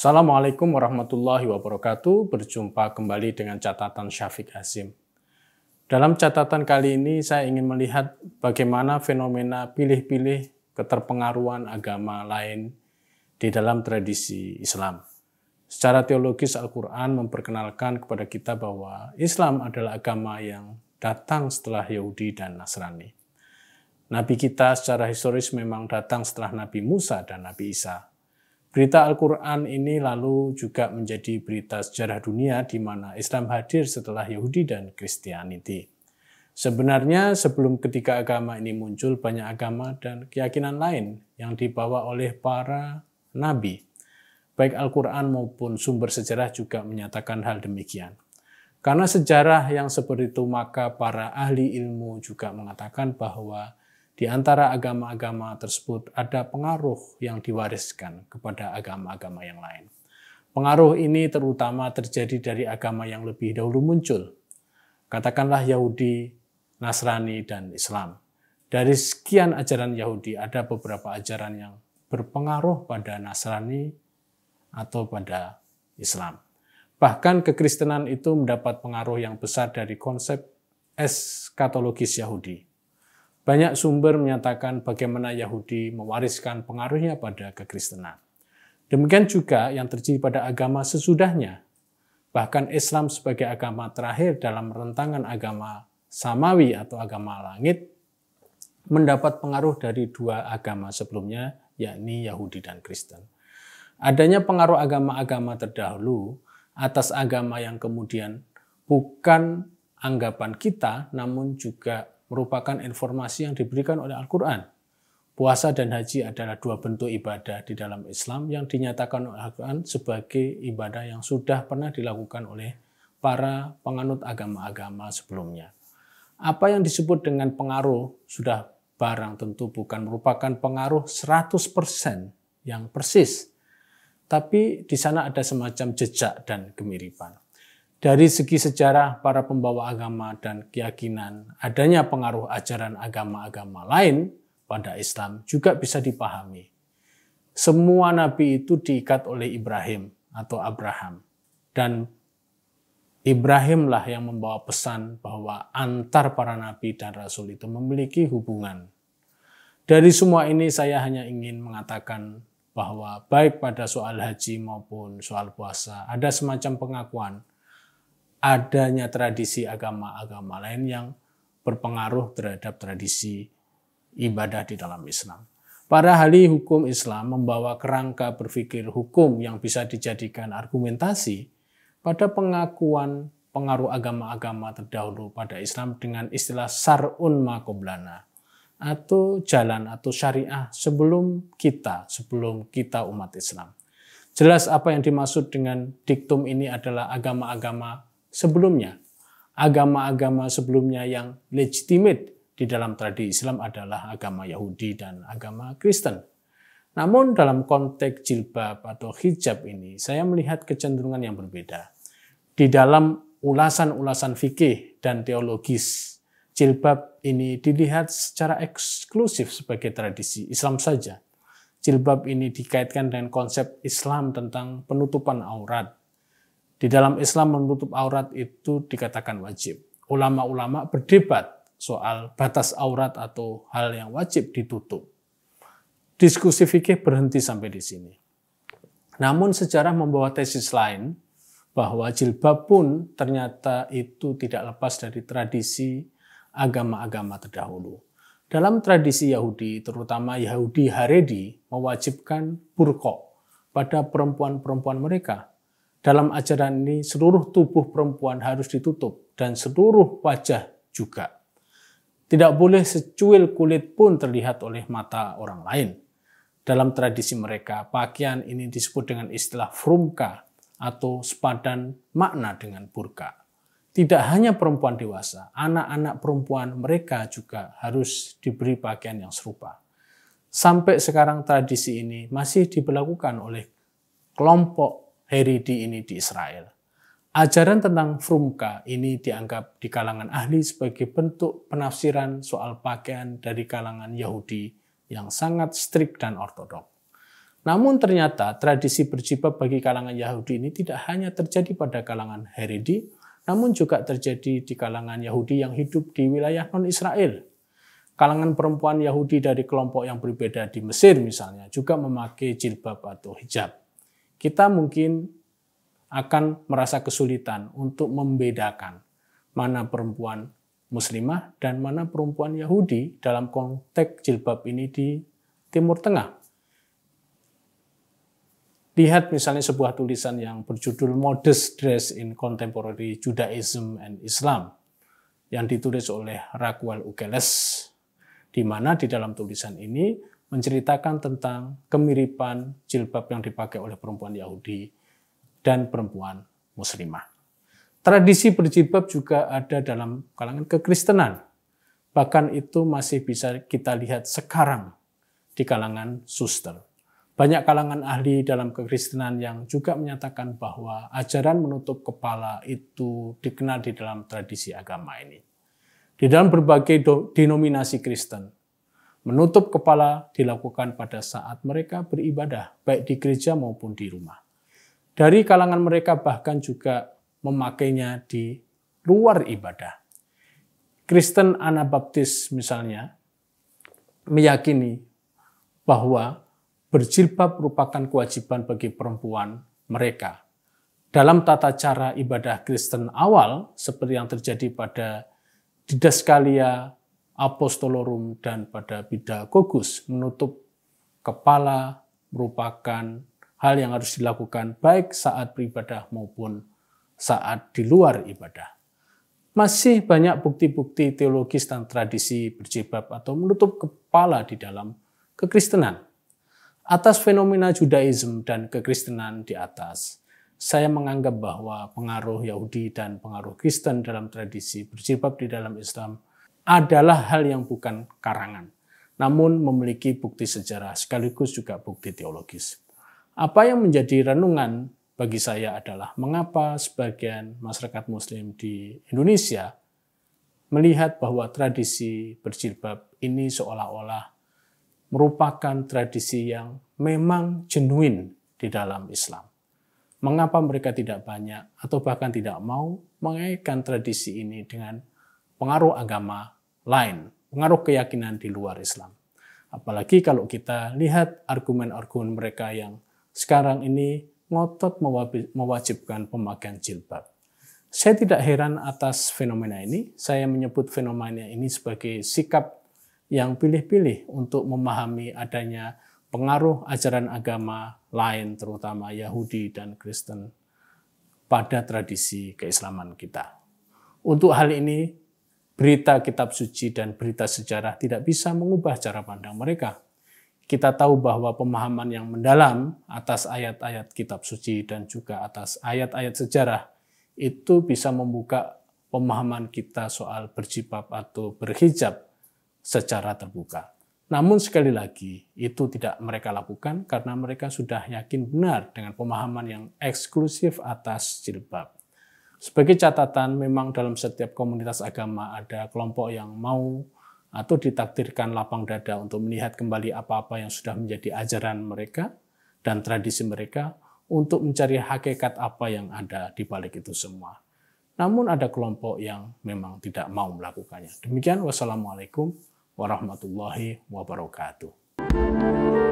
Assalamualaikum warahmatullahi wabarakatuh. Berjumpa kembali dengan catatan Syafiq Azim. Dalam catatan kali ini saya ingin melihat bagaimana fenomena pilih-pilih keterpengaruhan agama lain di dalam tradisi Islam. Secara teologis Al-Quran memperkenalkan kepada kita bahwa Islam adalah agama yang datang setelah Yahudi dan Nasrani. Nabi kita secara historis memang datang setelah Nabi Musa dan Nabi Isa. Berita Al-Quran ini lalu juga menjadi berita sejarah dunia di mana Islam hadir setelah Yahudi dan Kristianiti. Sebenarnya sebelum ketiga agama ini muncul banyak agama dan keyakinan lain yang dibawa oleh para nabi. Baik Al-Quran maupun sumber sejarah juga menyatakan hal demikian. Karena sejarah yang seperti itu maka para ahli ilmu juga mengatakan bahwa di antara agama-agama tersebut ada pengaruh yang diwariskan kepada agama-agama yang lain. Pengaruh ini terutama terjadi dari agama yang lebih dahulu muncul. Katakanlah Yahudi, Nasrani, dan Islam. Dari sekian ajaran Yahudi, ada beberapa ajaran yang berpengaruh pada Nasrani atau pada Islam. Bahkan kekristenan itu mendapat pengaruh yang besar dari konsep eskatologis Yahudi banyak sumber menyatakan bagaimana Yahudi mewariskan pengaruhnya pada kekristenan. Demikian juga yang terjadi pada agama sesudahnya. Bahkan Islam sebagai agama terakhir dalam rentangan agama Samawi atau agama langit mendapat pengaruh dari dua agama sebelumnya, yakni Yahudi dan Kristen. Adanya pengaruh agama-agama terdahulu atas agama yang kemudian bukan anggapan kita, namun juga merupakan informasi yang diberikan oleh Al-Quran. Puasa dan haji adalah dua bentuk ibadah di dalam Islam yang dinyatakan oleh Al-Quran sebagai ibadah yang sudah pernah dilakukan oleh para penganut agama-agama sebelumnya. Apa yang disebut dengan pengaruh sudah barang tentu bukan merupakan pengaruh 100% yang persis. Tapi di sana ada semacam jejak dan kemiripan dari segi sejarah para pembawa agama dan keyakinan, adanya pengaruh ajaran agama-agama lain pada Islam juga bisa dipahami. Semua nabi itu diikat oleh Ibrahim atau Abraham, dan Ibrahimlah yang membawa pesan bahwa antar para nabi dan rasul itu memiliki hubungan. Dari semua ini, saya hanya ingin mengatakan bahwa baik pada soal haji maupun soal puasa, ada semacam pengakuan adanya tradisi agama-agama lain yang berpengaruh terhadap tradisi ibadah di dalam Islam. Para ahli hukum Islam membawa kerangka berpikir hukum yang bisa dijadikan argumentasi pada pengakuan pengaruh agama-agama terdahulu pada Islam dengan istilah sar'un makoblana atau jalan atau syariah sebelum kita, sebelum kita umat Islam. Jelas apa yang dimaksud dengan diktum ini adalah agama-agama sebelumnya. Agama-agama sebelumnya yang legitimate di dalam tradisi Islam adalah agama Yahudi dan agama Kristen. Namun dalam konteks jilbab atau hijab ini, saya melihat kecenderungan yang berbeda. Di dalam ulasan-ulasan fikih dan teologis, jilbab ini dilihat secara eksklusif sebagai tradisi Islam saja. Jilbab ini dikaitkan dengan konsep Islam tentang penutupan aurat di dalam Islam menutup aurat itu dikatakan wajib. Ulama-ulama berdebat soal batas aurat atau hal yang wajib ditutup. Diskusi fikih berhenti sampai di sini. Namun sejarah membawa tesis lain bahwa jilbab pun ternyata itu tidak lepas dari tradisi agama-agama terdahulu. Dalam tradisi Yahudi, terutama Yahudi Haredi, mewajibkan burko pada perempuan-perempuan mereka dalam ajaran ini, seluruh tubuh perempuan harus ditutup dan seluruh wajah juga. Tidak boleh secuil kulit pun terlihat oleh mata orang lain. Dalam tradisi mereka, pakaian ini disebut dengan istilah frumka atau sepadan makna dengan burka. Tidak hanya perempuan dewasa, anak-anak perempuan mereka juga harus diberi pakaian yang serupa. Sampai sekarang tradisi ini masih diberlakukan oleh kelompok Heridi ini di Israel. Ajaran tentang frumka ini dianggap di kalangan ahli sebagai bentuk penafsiran soal pakaian dari kalangan Yahudi yang sangat strik dan ortodok. Namun ternyata tradisi berjibab bagi kalangan Yahudi ini tidak hanya terjadi pada kalangan Heredi, namun juga terjadi di kalangan Yahudi yang hidup di wilayah non-Israel. Kalangan perempuan Yahudi dari kelompok yang berbeda di Mesir misalnya juga memakai jilbab atau hijab kita mungkin akan merasa kesulitan untuk membedakan mana perempuan muslimah dan mana perempuan Yahudi dalam konteks jilbab ini di Timur Tengah. Lihat misalnya sebuah tulisan yang berjudul Modest Dress in Contemporary Judaism and Islam yang ditulis oleh Raquel Ukeles, di mana di dalam tulisan ini menceritakan tentang kemiripan jilbab yang dipakai oleh perempuan Yahudi dan perempuan muslimah. Tradisi berjilbab juga ada dalam kalangan kekristenan. Bahkan itu masih bisa kita lihat sekarang di kalangan suster. Banyak kalangan ahli dalam kekristenan yang juga menyatakan bahwa ajaran menutup kepala itu dikenal di dalam tradisi agama ini. Di dalam berbagai denominasi Kristen, Menutup kepala dilakukan pada saat mereka beribadah, baik di gereja maupun di rumah. Dari kalangan mereka bahkan juga memakainya di luar ibadah. Kristen Anabaptis misalnya meyakini bahwa berjilbab merupakan kewajiban bagi perempuan mereka. Dalam tata cara ibadah Kristen awal, seperti yang terjadi pada Didaskalia apostolorum dan pada pedagogus menutup kepala merupakan hal yang harus dilakukan baik saat beribadah maupun saat di luar ibadah. Masih banyak bukti-bukti teologis dan tradisi berjebab atau menutup kepala di dalam kekristenan. Atas fenomena Judaism dan kekristenan di atas, saya menganggap bahwa pengaruh Yahudi dan pengaruh Kristen dalam tradisi berjebab di dalam Islam adalah hal yang bukan karangan, namun memiliki bukti sejarah sekaligus juga bukti teologis. Apa yang menjadi renungan bagi saya adalah mengapa sebagian masyarakat Muslim di Indonesia melihat bahwa tradisi berjilbab ini seolah-olah merupakan tradisi yang memang jenuin di dalam Islam. Mengapa mereka tidak banyak atau bahkan tidak mau mengaitkan tradisi ini dengan pengaruh agama lain, pengaruh keyakinan di luar Islam. Apalagi kalau kita lihat argumen-argumen mereka yang sekarang ini ngotot mewajibkan pemakaian jilbab. Saya tidak heran atas fenomena ini. Saya menyebut fenomena ini sebagai sikap yang pilih-pilih untuk memahami adanya pengaruh ajaran agama lain, terutama Yahudi dan Kristen, pada tradisi keislaman kita. Untuk hal ini, berita kitab suci dan berita sejarah tidak bisa mengubah cara pandang mereka. Kita tahu bahwa pemahaman yang mendalam atas ayat-ayat kitab suci dan juga atas ayat-ayat sejarah itu bisa membuka pemahaman kita soal berjibab atau berhijab secara terbuka. Namun sekali lagi, itu tidak mereka lakukan karena mereka sudah yakin benar dengan pemahaman yang eksklusif atas jilbab. Sebagai catatan, memang dalam setiap komunitas agama ada kelompok yang mau atau ditakdirkan lapang dada untuk melihat kembali apa-apa yang sudah menjadi ajaran mereka dan tradisi mereka untuk mencari hakikat apa yang ada di balik itu semua. Namun ada kelompok yang memang tidak mau melakukannya. Demikian wassalamualaikum warahmatullahi wabarakatuh.